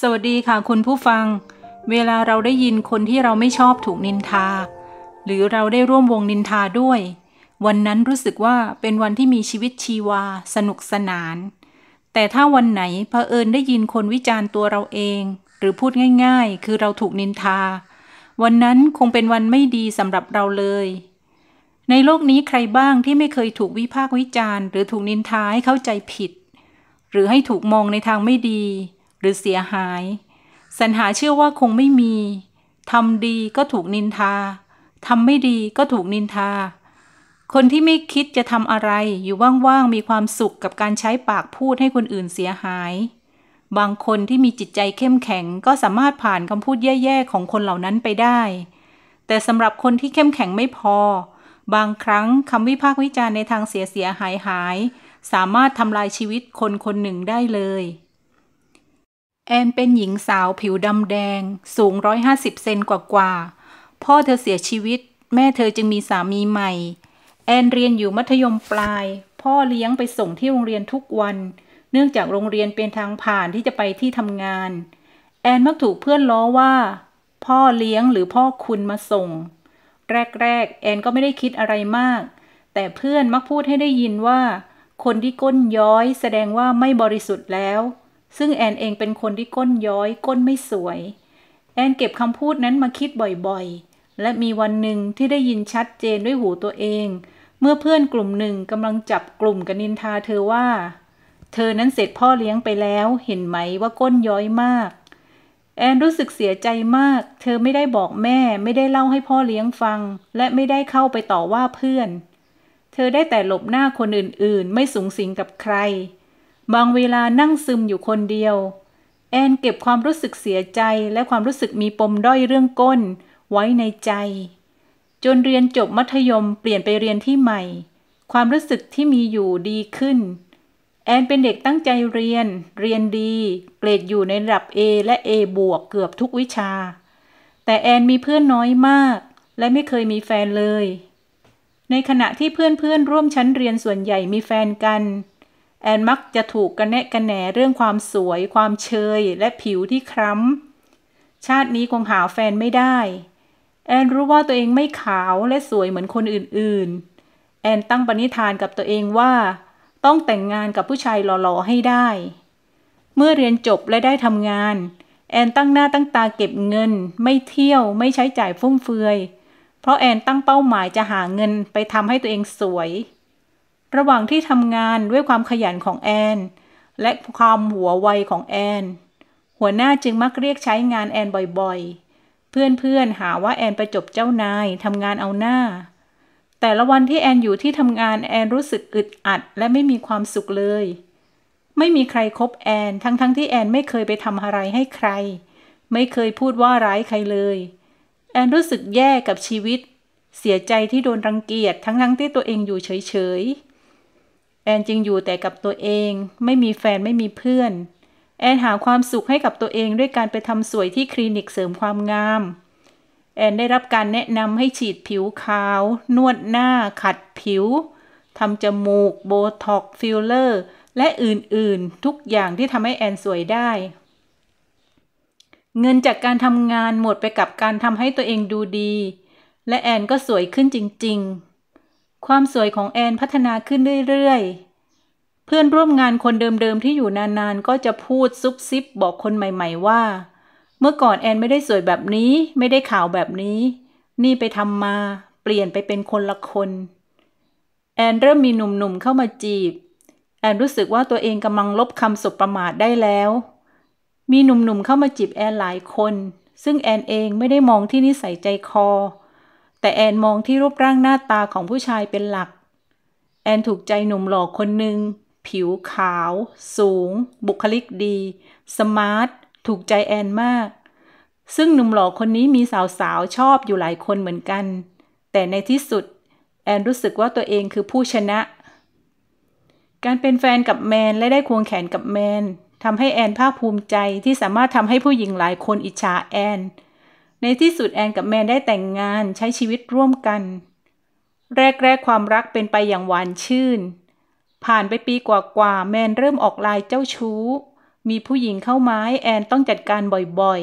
สวัสดีค่ะคุณผู้ฟัง เวลาเราได้ยินคนที่เราไม่ชอบถูกนินทา หรือเราได้ร่วมวงนินทาด้วย วันนั้นรู้สึกว่าเป็นวันที่มีชีวิตชีวาสนุกสนาน แต่ถ้าวันไหนเผอิญได้ยินคนวิจารณ์ตัวเราเอง หรือพูดง่ายๆ คือเราถูกนินทา วันนั้นคงเป็นวันไม่ดีสำหรับเราเลย ในโลกนี้ใครบ้างที่ไม่เคยถูกวิพากษ์วิจารณ์หรือถูกนินทาให้เข้าใจผิด หรือให้ถูกมองในทางไม่ดีหรือเสียหาย สัญหาเชื่อว่าคงไม่มีทำดีก็ถูกนินทา ทำไม่ดีก็ถูกนินทา คนที่ไม่คิดจะทำอะไร อยู่ว่างๆ มีความสุขกับการใช้ปากพูดให้คนอื่นเสียหาย บางคนที่มีจิตใจเข้มแข็งก็สามารถผ่านคำพูดแย่ๆ ของคนเหล่านั้นไปได้ แต่สำหรับคนที่เข้มแข็งไม่พอ บางครั้งคำวิพากษ์วิจารณ์ในทางเสียเสียหายหาย สามารถทำลายชีวิตคนคนหนึ่งได้เลยแอนเป็นหญิงสาวผิวดำแดงสูง150เซนกว่ากว่า พ่อเธอเสียชีวิต แม่เธอจึงมีสามีใหม่ แอนเรียนอยู่มัธยมปลาย พ่อเลี้ยงไปส่งที่โรงเรียนทุกวัน เนื่องจากโรงเรียนเป็นทางผ่านที่จะไปที่ทำงาน แอนมักถูกเพื่อนล้อว่า พ่อเลี้ยงหรือพ่อคุณมาส่ง แรกๆ แอนก็ไม่ได้คิดอะไรมาก แต่เพื่อนมักพูดให้ได้ยินว่า คนที่ก้นย้อย แสดงว่าไม่บริสุทธิ์แล้วซึ่งแอนเองเป็นคนที่ก้นย้อย ก้นไม่สวย แอนเก็บคำพูดนั้นมาคิดบ่อยๆ และมีวันหนึ่งที่ได้ยินชัดเจนด้วยหูตัวเอง เมื่อเพื่อนกลุ่มหนึ่งกำลังจับกลุ่มกันนินทาเธอว่า เธอนั้นเสร็จพ่อเลี้ยงไปแล้ว เห็นไหมว่าก้นย้อยมาก แอนรู้สึกเสียใจมาก เธอไม่ได้บอกแม่ ไม่ได้เล่าให้พ่อเลี้ยงฟัง และไม่ได้เข้าไปต่อว่าเพื่อน เธอได้แต่หลบหน้าคนอื่นๆ ไม่สูงสิงกับใครบางเวลานั่งซึมอยู่คนเดียว แอนเก็บความรู้สึกเสียใจและความรู้สึกมีปมด้อยเรื่องก้น ไว้ในใจ จนเรียนจบมัธยมเปลี่ยนไปเรียนที่ใหม่ ความรู้สึกที่มีอยู่ดีขึ้น แอนเป็นเด็กตั้งใจเรียน เรียนดี เกรดอยู่ในระดับ A และ A บวกเกือบทุกวิชา แต่แอนมีเพื่อนน้อยมาก และไม่เคยมีแฟนเลย ในขณะที่เพื่อนๆร่วมชั้นเรียนส่วนใหญ่มีแฟนกันแอนมักจะถูกกระแนะกระแหนเรื่องความสวย ความเชยและผิวที่คล้ำ ชาตินี้คงหาแฟนไม่ได้ แอนรู้ว่าตัวเองไม่ขาวและสวยเหมือนคนอื่น ๆ แอนตั้งปณิธานกับตัวเองว่าต้องแต่งงานกับผู้ชายหล่อๆให้ได้ เมื่อเรียนจบและได้ ทำ งาน แอนตั้งหน้าตั้งตาเก็บเงิน ไม่เที่ยวไม่ใช้จ่ายฟุ่มเฟือยเพราะแอนตั้งเป้าหมายจะหาเงินไปทำให้ตัวเองสวยระหว่างที่ทำงานด้วยความขยันของแอน และความหัวไวของแอน หัวหน้าจึงมักเรียกใช้งานแอนบ่อยๆ เพื่อนๆ หาว่าแอนไปจบเจ้านายทำงานเอาหน้า แต่ละวันที่แอนอยู่ที่ทำงานแอนรู้สึกอึดอัด และไม่มีความสุขเลย ไม่มีใครครบแอนทั้งๆทที่แอนไม่เคยไปทำอะไรให้ใคร ไม่เคยพูดว่าร้ายใครเลย แอนรู้สึกแย่กับชีวิต เสียใจที่โดนรังเกียจทั้งๆทที่ตัวเองอยู่เฉยๆแอนจึงอยู่แต่กับตัวเอง ไม่มีแฟนไม่มีเพื่อน แอนหาความสุขให้กับตัวเองด้วยการไปทำสวยที่คลินิกเสริมความงาม แอนได้รับการแนะนำให้ฉีดผิวขาว นวดหน้า ขัดผิวทำจมูกโบท็อกฟิลเลอร์และอื่น ๆ ทุกอย่างที่ทำให้แอนสวยได้ เงินจากการทำงานหมดไปกับการทำให้ตัวเองดูดี และแอนก็สวยขึ้นจริง ๆความสวยของแอนพัฒนาขึ้นเรื่อยๆ เพื่อนร่วมงานคนเดิมๆ ที่อยู่นานๆ ก็จะพูดซุบซิบบอกคนใหม่ ๆ ว่า เมื่อก่อนแอนไม่ได้สวยแบบนี้ไม่ได้ขาวแบบนี้ นี่ไปทำมา เปลี่ยนไปเป็นคนละคน แอนเริ่มมีหนุ่มๆเข้ามาจีบ แอนรู้สึกว่าตัวเองกำลังลบคำสบประมาทได้แล้ว มีหนุ่มๆเข้ามาจีบแอนหลายคน ซึ่งแอนเองไม่ได้มองที่นิสัยใจคอแต่แอนมองที่รูปร่างหน้าตาของผู้ชายเป็นหลัก แอนถูกใจหนุ่มหล่อคนหนึ่ง ผิวขาว สูง บุคลิกดี สมาร์ทถูกใจแอนมาก ซึ่งหนุ่มหล่อคนนี้มีสาวๆชอบอยู่หลายคนเหมือนกัน แต่ในที่สุดแอนรู้สึกว่าตัวเองคือผู้ชนะ การเป็นแฟนกับแมนและได้ควงแขนกับแมนทำให้แอนภาคภูมิใจที่สามารถทำให้ผู้หญิงหลายคนอิจฉาแอนในที่สุดแอนกับแมนได้แต่งงานใช้ชีวิตร่วมกัน แรกๆความรักเป็นไปอย่างหวานชื่น ผ่านไปปีกว่าๆแมนเริ่มออกลายเจ้าชู้ มีผู้หญิงเข้ามาให้แอนต้องจัดการบ่อย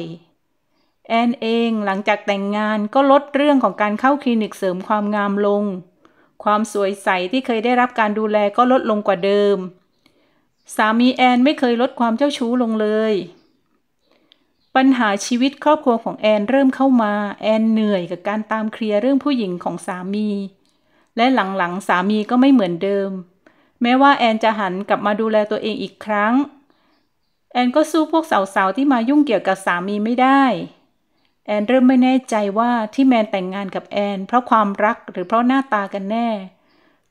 ๆแอนเองหลังจากแต่งงานก็ลดเรื่องของการเข้าคลินิกเสริมความงามลง ความสวยใสที่เคยได้รับการดูแลก็ลดลงกว่าเดิม สามีแอนไม่เคยลดความเจ้าชู้ลงเลยปัญหาชีวิตครอบครัวของแอนเริ่มเข้ามา แอนเหนื่อยกับการตามเคลียร์เรื่องผู้หญิงของสามี และหลังๆ สามีก็ไม่เหมือนเดิม แม้ว่าแอนจะหันกลับมาดูแลตัวเองอีกครั้ง แอนก็สู้พวกสาวๆ ที่มายุ่งเกี่ยวกับสามีไม่ได้ แอนเริ่มไม่แน่ใจว่าที่แมนแต่งงานกับแอน เพราะความรักหรือเพราะหน้าตากันแน่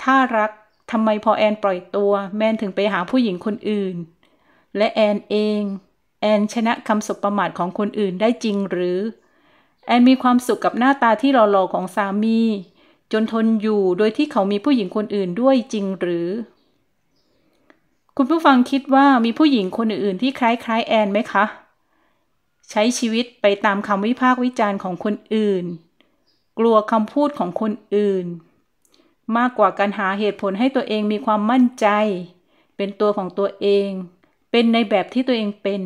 ถ้ารักทำไมพอแอนปล่อยตัวแมนถึงไปหาผู้หญิงคนอื่น และแอนเองแอนชนะคำสบประมาทของคนอื่นได้จริงหรือแอนมีความสุขกับหน้าตาที่หล่อๆของสามี จนทนอยู่โดยที่เขามีผู้หญิงคนอื่นด้วยจริงหรือ คุณผู้ฟังคิดว่ามีผู้หญิงคนอื่นที่คล้ายๆแอนไหมคะ ใช้ชีวิตไปตามคำวิพากษ์วิจารณ์ของคนอื่น กลัวคำพูดของคนอื่น มากกว่าการหาเหตุผลให้ตัวเองมีความมั่นใจ เป็นตัวของตัวเอง เป็นในแบบที่ตัวเองเป็น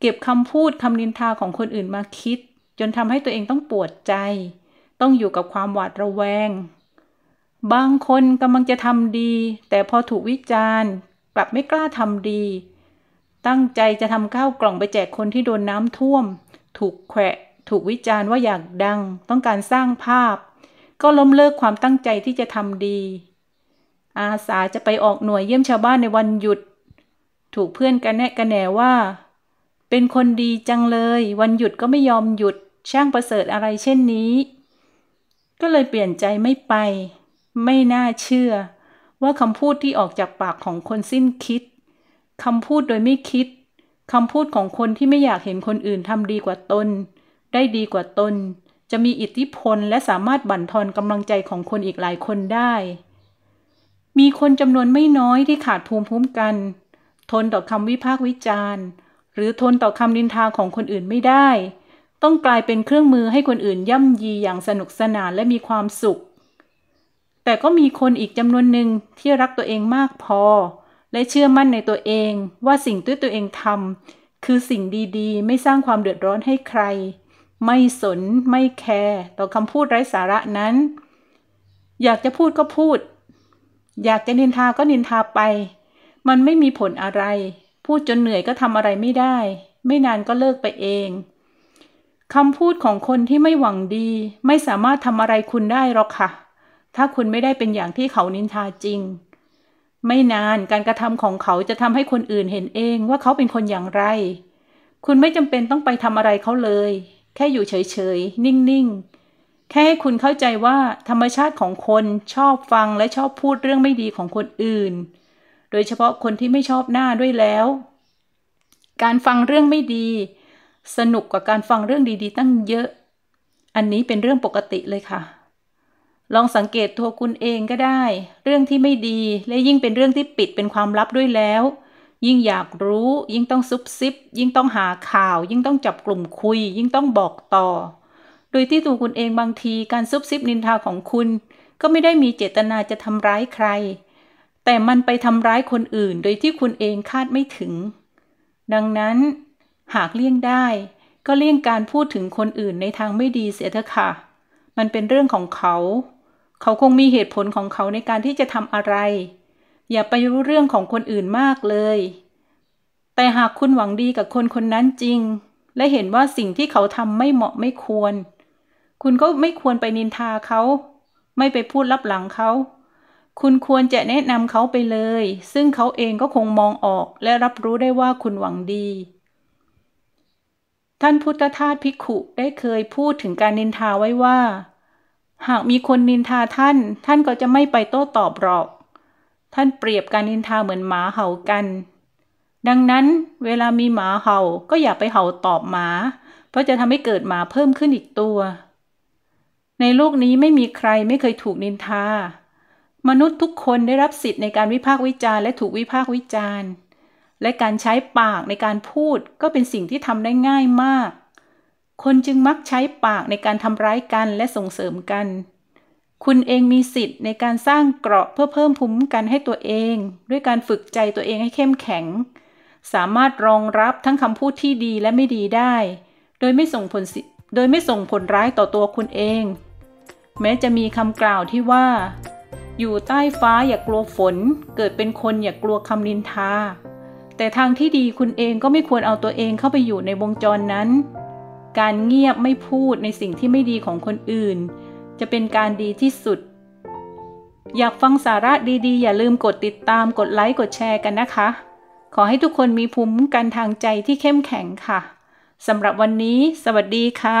เก็บคำพูดคำนินทาของคนอื่นมาคิด จนทำให้ตัวเองต้องปวดใจ ต้องอยู่กับความหวาดระแวง บางคนกำลังจะทำดี แต่พอถูกวิจารณ์ กลับไม่กล้าทำดี ตั้งใจจะทำข้าวกล่องไปแจกคนที่โดนน้ำท่วม ถูกแขวะ ถูกวิจารณ์ว่าอยากดัง ต้องการสร้างภาพ ก็ล้มเลิกความตั้งใจที่จะทำดี อาสาจะไปออกหน่วยเยี่ยมชาวบ้านในวันหยุด ถูกเพื่อนกันแนะกันแหนว่าเป็นคนดีจังเลย วันหยุดก็ไม่ยอมหยุด ช่างประเสริฐอะไรเช่นนี้ ก็เลยเปลี่ยนใจไม่ไป ไม่น่าเชื่อ ว่าคำพูดที่ออกจากปากของคนสิ้นคิด คำพูดโดยไม่คิด คำพูดของคนที่ไม่อยากเห็นคนอื่นทำดีกว่าตน ได้ดีกว่าตน จะมีอิทธิพลและสามารถบั่นทอนกำลังใจของคนอีกหลายคนได้ มีคนจำนวนไม่น้อยที่ขาดภูมิคุ้มกัน ทนต่อคำวิพากษ์วิจารณ์รือทนต่อคำนินทาของคนอื่นไม่ได้ ต้องกลายเป็นเครื่องมือให้คนอื่นย่ำยีอย่างสนุกสนานและมีความสุข แต่ก็มีคนอีกจำนวนหนึ่งที่รักตัวเองมากพอ และเชื่อมั่นในตัวเอง ว่าสิ่งที่ตัวเองทำคือสิ่งดีๆ ไม่สร้างความเดือดร้อนให้ใคร ไม่สน ไม่แคร์ต่อคำพูดไร้สาระนั้น อยากจะพูดก็พูด อยากจะนินทาก็นินทาไป มันไม่มีผลอะไรพูดจนเหนื่อยก็ทำอะไรไม่ได้ ไม่นานก็เลิกไปเอง คำพูดของคนที่ไม่หวังดีไม่สามารถทำอะไรคุณได้หรอกค่ะ ถ้าคุณไม่ได้เป็นอย่างที่เขานินทาจริง ไม่นานการกระทำของเขาจะทำให้คนอื่นเห็นเองว่าเขาเป็นคนอย่างไร คุณไม่จำเป็นต้องไปทำอะไรเขาเลย แค่อยู่เฉยๆ นิ่งๆ แค่ให้คุณเข้าใจว่าธรรมชาติของคนชอบฟังและชอบพูดเรื่องไม่ดีของคนอื่นโดยเฉพาะคนที่ไม่ชอบหน้าด้วยแล้ว การฟังเรื่องไม่ดี สนุกกว่าการฟังเรื่องดีๆตั้งเยอะ อันนี้เป็นเรื่องปกติเลยค่ะ ลองสังเกตตัวคุณเองก็ได้ เรื่องที่ไม่ดีและยิ่งเป็นเรื่องที่ปิดเป็นความลับด้วยแล้ว ยิ่งอยากรู้ยิ่งต้องซุบซิบ ยิ่งต้องหาข่าว ยิ่งต้องจับกลุ่มคุย ยิ่งต้องบอกต่อ โดยที่ตัวคุณเองบางทีการซุบซิบนินทาของคุณ ก็ไม่ได้มีเจตนาจะทำร้ายใครแต่มันไปทำร้ายคนอื่นโดยที่คุณเองคาดไม่ถึง ดังนั้น หากเลี่ยงได้ก็เลี่ยงการพูดถึงคนอื่นในทางไม่ดีเสียเถอะค่ะมันเป็นเรื่องของเขา เขาคงมีเหตุผลของเขาในการที่จะทำอะไร อย่าไปรู้เรื่องของคนอื่นมากเลย แต่หากคุณหวังดีกับคนคนนั้นจริง และเห็นว่าสิ่งที่เขาทำไม่เหมาะไม่ควร คุณก็ไม่ควรไปนินทาเขา ไม่ไปพูดลับหลังเขาคุณควรจะแนะนำเขาไปเลย ซึ่งเขาเองก็คงมองออกและรับรู้ได้ว่าคุณหวังดี ท่านพุทธทาสภิกขุได้เคยพูดถึงการนินทาไว้ว่า หากมีคนนินทาท่าน ท่านก็จะไม่ไปโต้อตอบหรอก ท่านเปรียบการนินทาเหมือนหมาเห่ากัน ดังนั้น เวลามีหมาเห่าก็อย่าไปเห่าตอบหมา เพราะจะทำให้เกิดหมาเพิ่มขึ้นอีกตัว ในโลกนี้ไม่มีใครไม่เคยถูกนินทามนุษย์ทุกคนได้รับสิทธิ์ในการวิพากษ์วิจารณ์ และถูกวิพากษ์วิจารณ์ และการใช้ปากในการพูดก็เป็นสิ่งที่ทำได้ง่ายมาก คนจึงมักใช้ปากในการทำร้ายกันและส่งเสริมกัน คุณเองมีสิทธิ์ในการสร้างเกราะเพื่อเพิ่มภูมิคุ้มกันให้ตัวเอง ด้วยการฝึกใจตัวเองให้เข้มแข็ง สามารถรองรับทั้งคำพูดที่ดีและไม่ดีได้ โดยไม่ส่งผลโดยไม่ส่งผลร้ายต่อตัวคุณเอง แม้จะมีคำกล่าวที่ว่าอยู่ใต้ฟ้าอย่ากลัวฝน เกิดเป็นคนอย่ากลัวคำนินทาแต่ทางที่ดีคุณเองก็ไม่ควรเอาตัวเองเข้าไปอยู่ในวงจรนั้น การเงียบไม่พูดในสิ่งที่ไม่ดีของคนอื่น จะเป็นการดีที่สุด อยากฟังสาระดีๆอย่าลืมกดติดตามกดไลค์กดแชร์กันนะคะ ขอให้ทุกคนมีภูมิคุ้มกันทางใจที่เข้มแข็งค่ะสำหรับวันนี้สวัสดีค่ะ